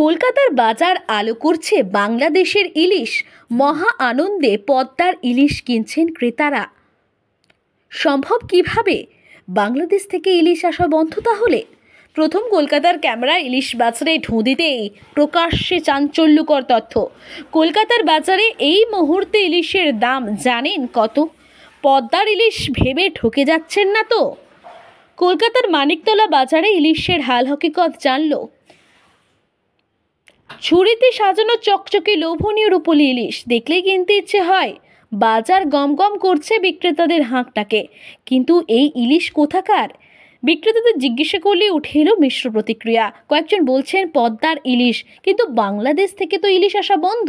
কলকাতার বাজার আলো করছে বাংলাদেশের ইলিশ মহা আনন্দে পদ্মার ইলিশ কিনছেন ক্রেতারা সম্ভব কিভাবে বাংলাদেশ থেকে ইলিশ আসা বন্ধ তাহলে প্রথম কলকাতার ক্যামেরা ইলিশ বাজারে ঢু দিতেই প্রকাশ্যে চাঞ্চল্যকর তথ্য কলকাতার বাজারে এই মুহূর্তে ইলিশের দাম জানেন কত পদ্মার ইলিশ ভেবে ঠকে যাচ্ছেন না তো কলকাতার মানিকতলা বাজারে ইলিশের হাল হকিকত জানলো ছুরিতে সাজানো চকচকে লোভনীয় রূপলি ইলিশ দেখলেই কিনতে ইচ্ছে হয় বাজার গমগম করছে বিক্রেতাদের হাঁকটাকে কিন্তু এই ইলিশ কোথাকার বিক্রেতাদের জিজ্ঞাসা করলে উঠে এলো মিশ্র প্রতিক্রিয়া কয়েকজন বলছেন পদ্মার ইলিশ কিন্তু বাংলাদেশ থেকে তো ইলিশ আসা বন্ধ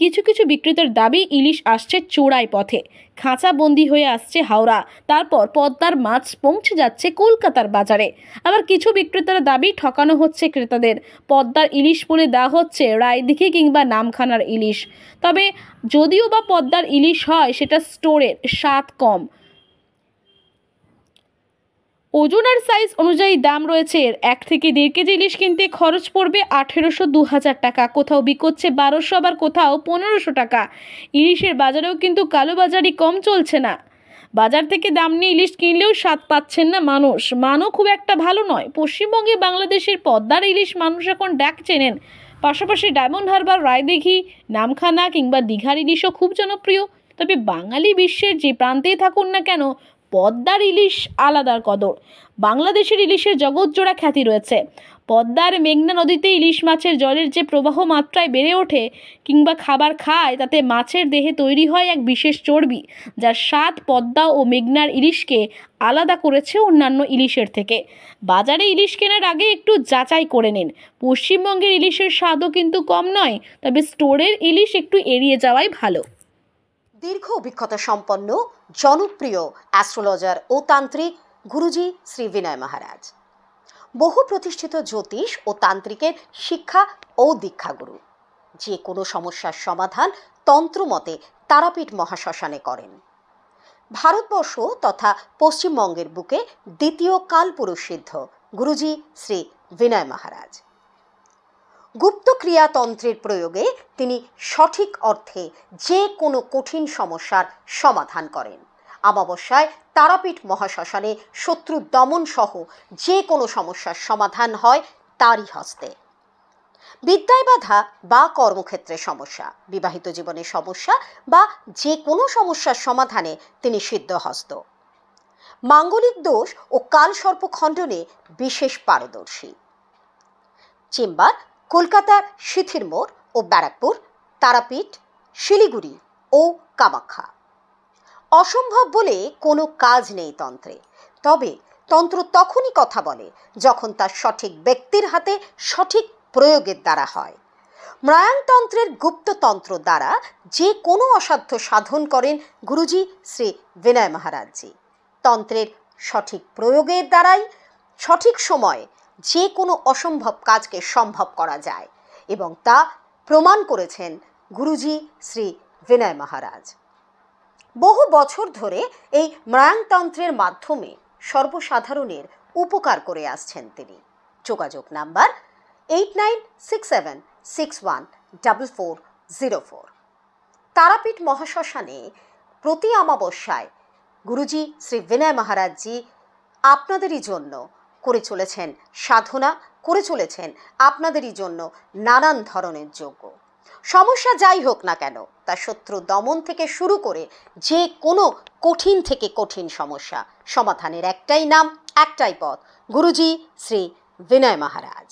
কিছু কিছু বিক্রেতার দাবি ইলিশ আসছে চোরাই পথে খাঁচা বন্দি হয়ে আসছে হাওড়া তারপর পদ্মার মাছ পৌঁছে যাচ্ছে কলকাতার বাজারে আবার কিছু বিক্রেতার দাবি ঠকানো হচ্ছে ক্রেতাদের পদ্মার ইলিশ বলে দেওয়া হচ্ছে রায়দিঘি কিংবা নামখানার ইলিশ তবে যদিও বা পদ্মার ইলিশ হয় সেটা স্টোরের স্বাদ কম ওজন আর সাইজ অনুযায়ী দাম রয়েছে এর এক থেকে দেড় কেজি ইলিশ কিনতে খরচ পড়বে আঠেরোশো দু হাজার টাকা কোথাও বিকোচ্ছে বারোশো আবার কোথাও পনেরোশো টাকা ইলিশের বাজারেও কিন্তু বাজারই কম চলছে না বাজার থেকে দাম নিয়ে ইলিশ কিনলেও স্বাদ পাচ্ছেন না মানুষ মানও খুব একটা ভালো নয় পশ্চিমবঙ্গে বাংলাদেশের পদ্মার ইলিশ মানুষ এখন ডাক চেনেন পাশাপাশি ডায়মন্ড হারবার রায়দেঘি নামখানা কিংবা দীঘার ইলিশও খুব জনপ্রিয় তবে বাঙালি বিশ্বের যে প্রান্তেই থাকুন না কেন পদ্মার ইলিশ আলাদার কদর বাংলাদেশের ইলিশের জগৎজোড়া খ্যাতি রয়েছে পদ্মার মেঘনা নদীতে ইলিশ মাছের জলের যে প্রবাহ মাত্রায় বেড়ে ওঠে কিংবা খাবার খায় তাতে মাছের দেহে তৈরি হয় এক বিশেষ চর্বি যার স্বাদ পদ্মা ও মেঘনার ইলিশকে আলাদা করেছে অন্যান্য ইলিশের থেকে বাজারে ইলিশ কেনার আগে একটু যাচাই করে নিন পশ্চিমবঙ্গের ইলিশের স্বাদও কিন্তু কম নয় তবে স্টোরের ইলিশ একটু এড়িয়ে যাওয়াই ভালো দীর্ঘ অভিজ্ঞতা সম্পন্ন জনপ্রিয় অ্যাস্ট্রোলজার ও তান্ত্রিক গুরুজি শ্রী বিনয় মহারাজ বহু প্রতিষ্ঠিত জ্যোতিষ ও তান্ত্রিকের শিক্ষা ও দীক্ষাগুরু যে কোনো সমস্যার সমাধান তন্ত্রমতে তারাপীঠ মহাশ্মশানে করেন ভারতবর্ষ তথা পশ্চিমবঙ্গের বুকে দ্বিতীয় কালপুরুষ সিদ্ধ গুরুজি শ্রী বিনয় মহারাজ গুপ্ত ক্রিয়াতন্ত্রের প্রয়োগে তিনি সঠিক অর্থে যে কোনো কঠিন সমস্যার সমাধান করেন অমাবস্যায় তারাপীঠ মহাশ্মশানে শত্রু দমন সহ যে কোনো সমস্যার সমাধান হয় তারই হস্তে বিদ্যায় বাধা বা কর্মক্ষেত্রে সমস্যা বিবাহিত জীবনে সমস্যা বা যে কোনো সমস্যার সমাধানে তিনি সিদ্ধহস্ত মাঙ্গলিক দোষ ও কালসর্প খণ্ডনে বিশেষ পারদর্শী চেম্বার কলকাতার সিথির মোড় ও ব্যারাকপুর তারাপীঠ শিলিগুড়ি ও কামাখ্যা অসম্ভব বলে কোনো কাজ নেই তন্ত্রে তবে তন্ত্র তখনই কথা বলে যখন তার সঠিক ব্যক্তির হাতে সঠিক প্রয়োগের দ্বারা হয় ময়ানতন্ত্রের গুপ্ততন্ত্র দ্বারা যে কোনো অসাধ্য সাধন করেন গুরুজি শ্রী বিনয় মহারাজজি তন্ত্রের সঠিক প্রয়োগের দ্বারাই সঠিক সময়ে যে কোনো অসম্ভব কাজকে সম্ভব করা যায় এবং তা প্রমাণ করেছেন গুরুজি শ্রী বিনয় মহারাজ বহু বছর ধরে এই মায়াংতন্ত্রের মাধ্যমে সর্বসাধারণের উপকার করে আসছেন তিনি যোগাযোগ number eight nine six seven six one double four zero four Tarapith মহাশ্মশানে প্রতি অমাবস্যায় গুরুজি শ্রী বিনয় মহারাজজি আপনাদেরই জন্য করে চলেছেন সাধনা করে চলেছেন আপনাদেরই জন্য নানান ধরনের যোগ্য সমস্যা যাই হোক না কেন তা শত্রু দমন থেকে শুরু করে যে কোনো কঠিন থেকে কঠিন সমস্যা সমাধানের একটাই নাম একটাই পথ গুরুজি শ্রী বিনয় মহারাজ